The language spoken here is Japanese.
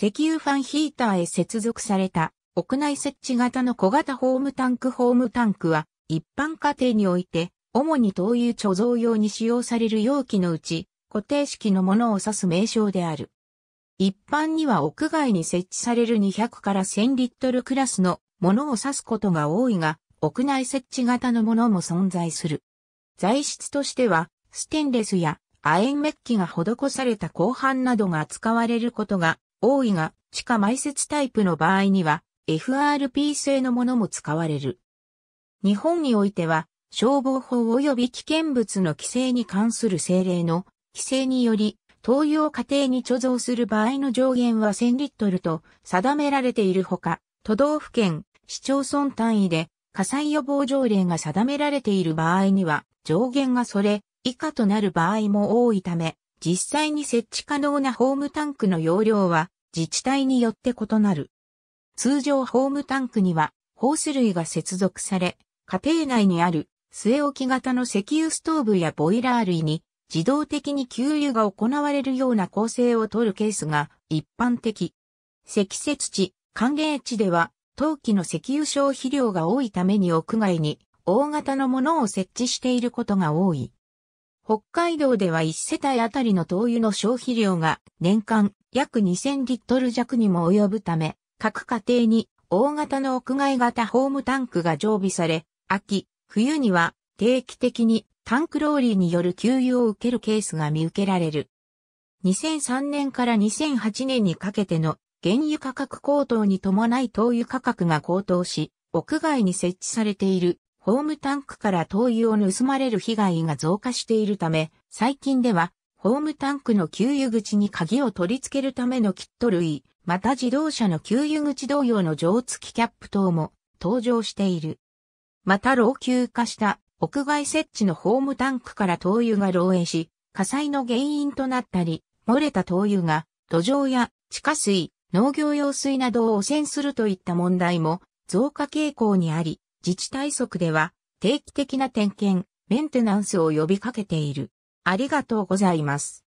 石油ファンヒーターへ接続された屋内設置型の小型ホームタンクホームタンクは一般家庭において主に灯油貯蔵用に使用される容器のうち固定式のものを指す名称である。一般には屋外に設置される200から1000リットルクラスのものを指すことが多いが、屋内設置型のものも存在する。材質としては、ステンレスや亜鉛メッキが施された鋼板などが使われることが多いが、地下埋設タイプの場合には、FRP 製のものも使われる。日本においては、消防法及び危険物の規制に関する政令の規制により、投を過程に貯蔵する場合の上限は1000リットルと定められているほか、都道府県、市町村単位で火災予防条例が定められている場合には、上限がそれ以下となる場合も多いため、実際に設置可能なホームタンクの容量は自治体によって異なる。通常ホームタンクにはホース類が接続され、家庭内にある据え置き型の石油ストーブやボイラー類に自動的に給油が行われるような構成をとるケースが一般的。積雪地、寒冷地では陶器の石油消費量が多いために屋外に大型のものを設置していることが多い。北海道では1世帯あたりの灯油の消費量が年間約2000リットル弱にも及ぶため、各家庭に大型の屋外型ホームタンクが常備され、秋、冬には定期的にタンクローリーによる給油を受けるケースが見受けられる。2003年から2008年にかけての原油価格高騰に伴い灯油価格が高騰し、屋外に設置されているホームタンクから灯油を盗まれる被害が増加しているため、最近ではホームタンクの給油口に鍵を取り付けるためのキット類、また自動車の給油口同様の上付きキャップ等も登場している。また老朽化した屋外設置のホームタンクから灯油が漏洩し、火災の原因となったり、漏れた灯油が土壌や地下水、農業用水などを汚染するといった問題も増加傾向にあり、自治体則では定期的な点検、メンテナンスを呼びかけている。ありがとうございます。